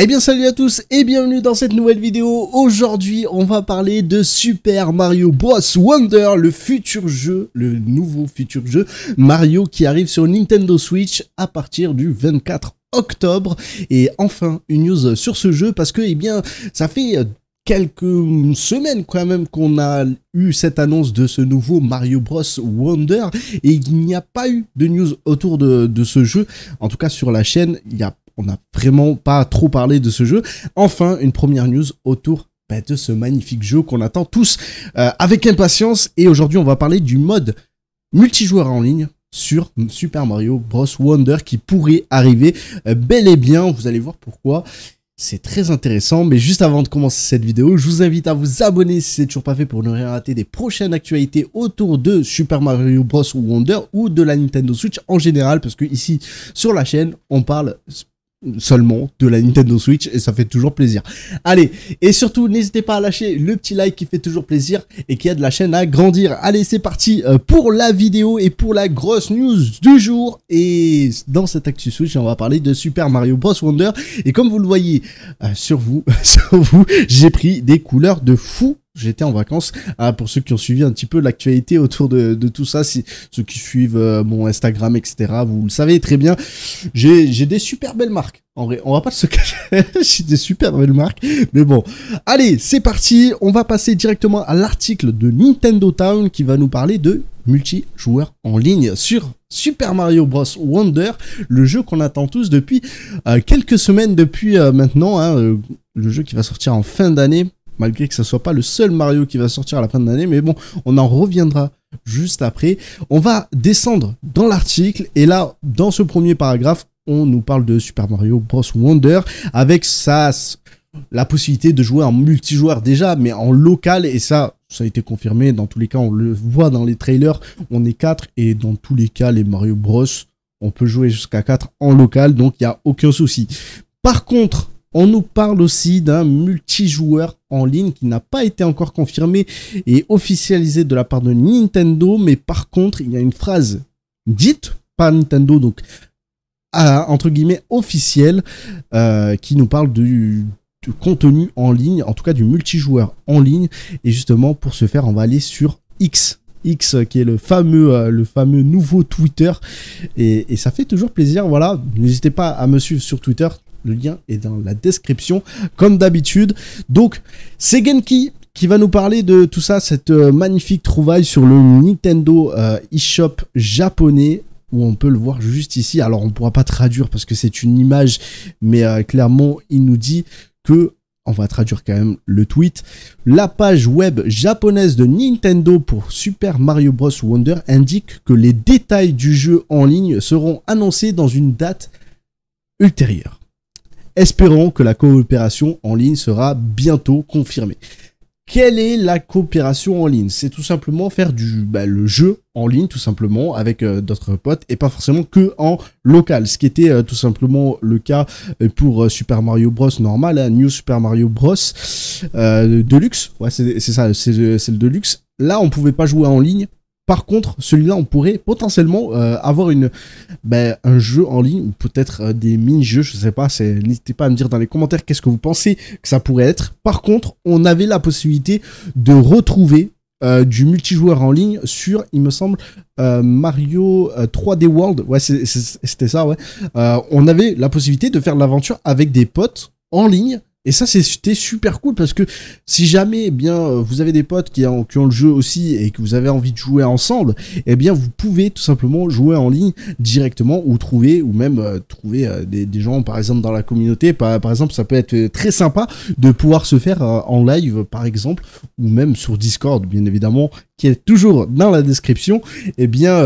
Eh bien salut à tous et bienvenue dans cette nouvelle vidéo. Aujourd'hui on va parler de Super Mario Bros. Wonder, le futur jeu, le nouveau futur jeu Mario qui arrive sur Nintendo Switch à partir du 24 octobre. Et enfin une news sur ce jeu parce que eh bien ça fait euh, quelques semaines quand même qu'on a eu cette annonce de ce nouveau Mario Bros Wonder et il n'y a pas eu de news autour de, ce jeu. En tout cas sur la chaîne, il n'y a on n'a vraiment pas trop parlé de ce jeu. Enfin, une première news autour bah, de ce magnifique jeu qu'on attend tous euh, avec impatience. Et aujourd'hui, on va parler du mode multijoueur en ligne sur Super Mario Bros. Wonder qui pourrait arriver euh, bel et bien. Vous allez voir pourquoi. C'est très intéressant, mais juste avant de commencer cette vidéo, je vous invite à vous abonner si c'est toujours pas fait pour ne rien rater des prochaines actualités autour de Super Mario Bros. Wonder ou de la Nintendo Switch en général, parce que ici, sur la chaîne, on parle seulement de la Nintendo Switch et ça fait toujours plaisir. Allez, et surtout n'hésitez pas à lâcher le petit like qui fait toujours plaisir et qui aide la chaîne à grandir. Allez, c'est parti euh, pour la vidéo et pour la grosse news du jour. Et dans cet Actu Switch, on va parler de Super Mario Bros Wonder. Et comme vous le voyez euh, sur vous, sur vous, j'ai pris des couleurs de fou j'étais en vacances. Ah, pour ceux qui ont suivi un petit peu l'actualité autour de, tout ça, ceux qui suivent euh, mon Instagram, etc., vous le savez très bien, j'ai des super belles marques. En vrai, on va pas se cacher, j'ai des super belles marques. Mais bon, allez, c'est parti. On va passer directement à l'article de Nintendo Town qui va nous parler de multijoueur en ligne sur Super Mario Bros. Wonder, le jeu qu'on attend tous depuis euh, quelques semaines, depuis euh, maintenant, hein, le jeu qui va sortir en fin d'année malgré que ce soit pas le seul Mario qui va sortir à la fin de l'année, mais bon, on en reviendra juste après. On va descendre dans l'article, et là, dans ce premier paragraphe, on nous parle de Super Mario Bros. Wonder, avec sa, la possibilité de jouer en multijoueur déjà, mais en local, et ça, ça a été confirmé, dans tous les cas, on le voit dans les trailers, on est 4, et dans tous les cas, les Mario Bros., on peut jouer jusqu'à 4 en local, donc il n'y a aucun souci. Par contre, on nous parle aussi d'un multijoueur en ligne qui n'a pas été encore confirmé et officialisé de la part de Nintendo, mais par contre, il y a une phrase dite par Nintendo, donc entre guillemets officielle, euh, qui nous parle du, contenu en ligne, en tout cas du multijoueur en ligne. Et justement, pour ce faire, on va aller sur X. X euh, qui est le fameux, euh, le fameux nouveau Twitter et, et, ça fait toujours plaisir voilà n'hésitez pas à me suivre sur Twitter le lien est dans la description, comme d'habitude. Donc, c'est Genki qui va nous parler de tout ça, cette euh, magnifique trouvaille sur le Nintendo euh, eShop japonais où on peut le voir juste ici. Alors, on ne pourra pas traduire parce que c'est une image, mais euh, clairement, il nous dit que on va traduire quand même le tweet. La page web japonaise de Nintendo pour Super Mario Bros. Wonder indique que les détails du jeu en ligne seront annoncés dans une date ultérieure. Espérons que la coopération en ligne sera bientôt confirmée. Quelle est la coopération en ligne C'est tout simplement faire du bah, le jeu en ligne, tout simplement, avec euh, d'autres potes, et pas forcément que en local. Ce qui était euh, tout simplement le cas euh, pour Super Mario Bros. normal, hein, New Super Mario Bros. Deluxe. Ouais, c'est ça, c'est le Deluxe. Là, on pouvait pas jouer en ligne par contre, celui-là, on pourrait potentiellement euh, avoir une, ben, un jeu en ligne ou peut-être euh, des mini-jeux, je sais pas. N'hésitez pas à me dire dans les commentaires qu'est-ce que vous pensez que ça pourrait être. Par contre, on avait la possibilité de retrouver euh, du multijoueur en ligne sur, il me semble, Mario 3D World. Ouais, c'était ça, ouais. on avait la possibilité de faire l'aventure avec des potes en ligne et ça, c'était super cool parce que si jamais, eh bien, euh, vous avez des potes qui ont, le jeu aussi et que vous avez envie de jouer ensemble, eh bien, vous pouvez tout simplement jouer en ligne directement ou trouver, ou même euh, trouver euh, des, gens, par exemple, dans la communauté. Par, par, exemple, ça peut être très sympa de pouvoir se faire en live, par exemple, ou même sur Discord, bien évidemment, qui est toujours dans la description. Eh bien,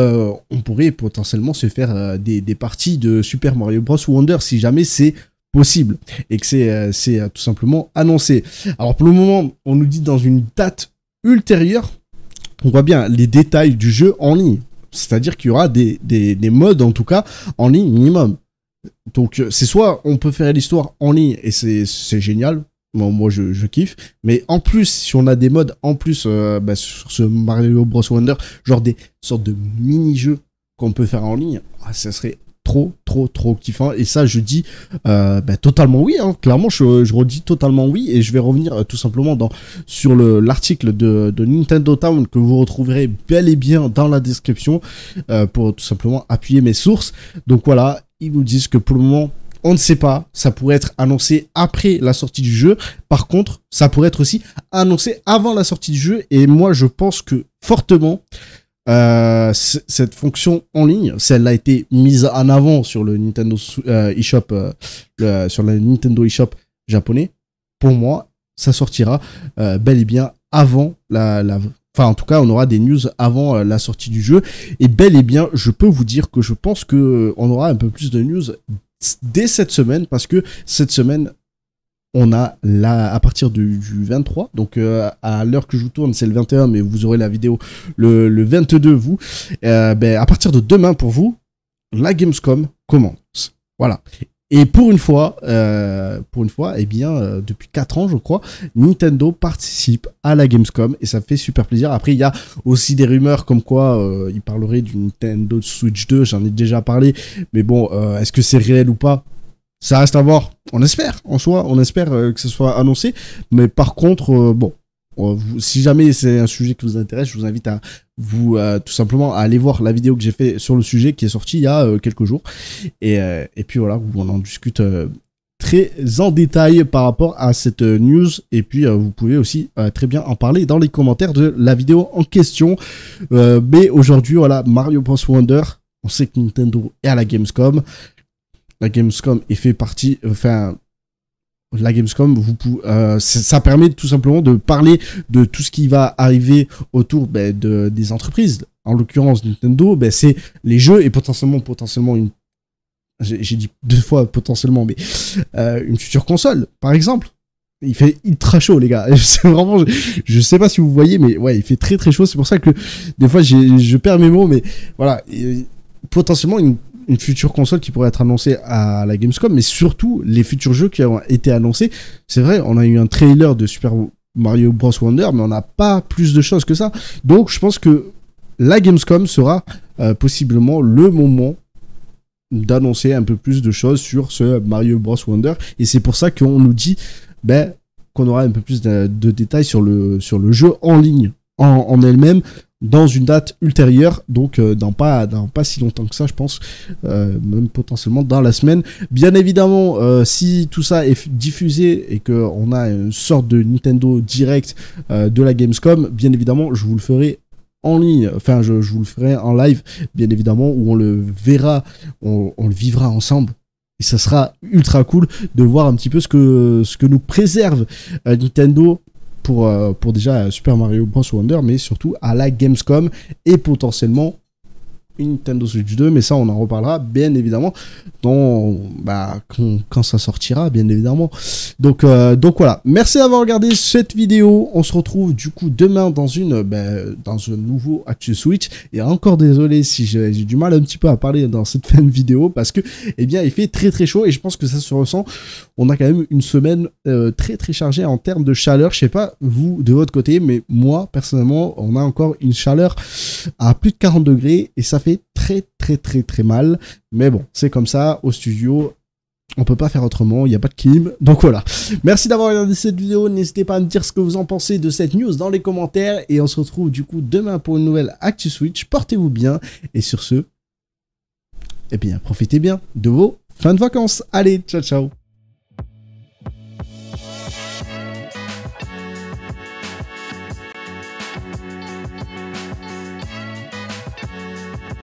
on pourrait potentiellement se faire des, des parties de Super Mario Bros. Wonder si jamais c'est possible et que c'est euh, c'est euh, tout simplement annoncé. Alors pour le moment, on nous dit dans une date ultérieure. On voit bien les détails du jeu en ligne. C'est-à-dire qu'il y aura des, modes, en tout cas, en ligne minimum. Donc, euh, c'est soit on peut faire l'histoire en ligne et c'est génial. moi, je, kiffe. Mais en plus, si on a des modes, en plus, bah, sur ce Mario Bros. Wonder, genre des sortes de mini-jeux qu'on peut faire en ligne, ah, ça serait trop, trop, trop kiffant. Et ça, je dis euh, ben, totalement oui. Hein. Clairement, je, redis totalement oui. Et je vais revenir euh, tout simplement sur l'article de, Nintendo Town que vous retrouverez bel et bien dans la description euh, pour tout simplement appuyer mes sources. Donc voilà, ils nous disent que pour le moment, on ne sait pas. Ça pourrait être annoncé après la sortie du jeu. Par contre, ça pourrait être aussi annoncé avant la sortie du jeu. Et moi, je pense que fortement euh, cette fonction en ligne, celle a été mise en avant sur le Nintendo euh, eShop, euh, sur la Nintendo eShop japonais. Pour moi, ça sortira bel et bien avant la, la, enfin en tout cas, on aura des news avant la sortie du jeu. Et bel et bien, je peux vous dire que je pense que on aura un peu plus de news dès cette semaine parce que cette semaine on a là à partir du, 23 donc euh, à l'heure que je vous tourne c'est le 21 mais vous aurez la vidéo le, 22 vous euh, ben, à partir de demain pour vous la Gamescom commence voilà et pour une fois euh, pour une fois eh bien depuis 4 ans je crois Nintendo participe à la Gamescom et ça fait super plaisir après il y a aussi des rumeurs comme quoi il parlerait du Nintendo Switch 2 j'en ai déjà parlé mais bon est-ce que c'est réel ou pas ça reste à voir. On espère, en soi, on espère euh, que ce soit annoncé. Mais par contre, euh, bon, euh, si jamais c'est un sujet qui vous intéresse, je vous invite à vous tout simplement à aller voir la vidéo que j'ai fait sur le sujet qui est sortie il y a quelques jours. Et, et, puis voilà, on en discute très en détail par rapport à cette news. Et puis vous pouvez aussi très bien en parler dans les commentaires de la vidéo en question. mais aujourd'hui, voilà, Mario Bros Wonder. On sait que Nintendo est à la Gamescom la Gamescom et fait partie, enfin, la Gamescom, vous pouvez, euh, ça permet tout simplement de parler de tout ce qui va arriver autour ben, des entreprises. En l'occurrence, Nintendo, ben, c'est les jeux et potentiellement, potentiellement une, j'ai dit deux fois potentiellement, mais euh, une future console, par exemple. Il fait ultra chaud, les gars. vraiment, je, sais pas si vous voyez, mais ouais, il fait très très chaud. C'est pour ça que des fois, je perds mes mots, mais voilà. potentiellement une une future console qui pourrait être annoncée à la Gamescom, mais surtout les futurs jeux qui ont été annoncés. C'est vrai, on a eu un trailer de Super Mario Bros Wonder, mais on n'a pas plus de choses que ça. Donc je pense que la Gamescom sera euh, possiblement le moment d'annoncer un peu plus de choses sur ce Mario Bros Wonder. Et c'est pour ça qu'on nous dit ben, qu'on aura un peu plus de, détails sur le, sur le jeu en ligne, en, en elle-même dans une date ultérieure, donc euh, dans pas dans pas si longtemps que ça, je pense, euh, même potentiellement dans la semaine. Bien évidemment, euh, si tout ça est diffusé et que on a une sorte de Nintendo Direct de la Gamescom, bien évidemment, je vous le ferai en ligne, enfin je, vous le ferai en live, bien évidemment, où on le verra, on, on, le vivra ensemble. Et ça sera ultra cool de voir un petit peu ce que, ce que nous préserve Nintendo pour, euh, pour déjà Super Mario Bros. Wonder, mais surtout à la Gamescom et potentiellement Nintendo Switch 2, mais ça on en reparlera bien évidemment dans, bah, quand, ça sortira bien évidemment. Donc, euh, donc voilà, merci d'avoir regardé cette vidéo, on se retrouve du coup demain dans une bah, dans un nouveau Actu Switch et encore désolé si j'ai du mal un petit peu à parler dans cette fin de vidéo parce que eh bien il fait très très chaud et je pense que ça se ressent, on a quand même une semaine euh, très très chargée en termes de chaleur, je sais pas vous de votre côté mais moi personnellement on a encore une chaleur à plus de 40 degrés et ça fait très très très très mal. Mais bon, c'est comme ça, au studio, on peut pas faire autrement, il n'y a pas de Kim. Donc voilà. Merci d'avoir regardé cette vidéo. N'hésitez pas à me dire ce que vous en pensez de cette news dans les commentaires. Et on se retrouve du coup demain pour une nouvelle Actu Switch. Portez-vous bien. Et sur ce, et eh bien, profitez bien de vos fins de vacances. Allez, ciao ciao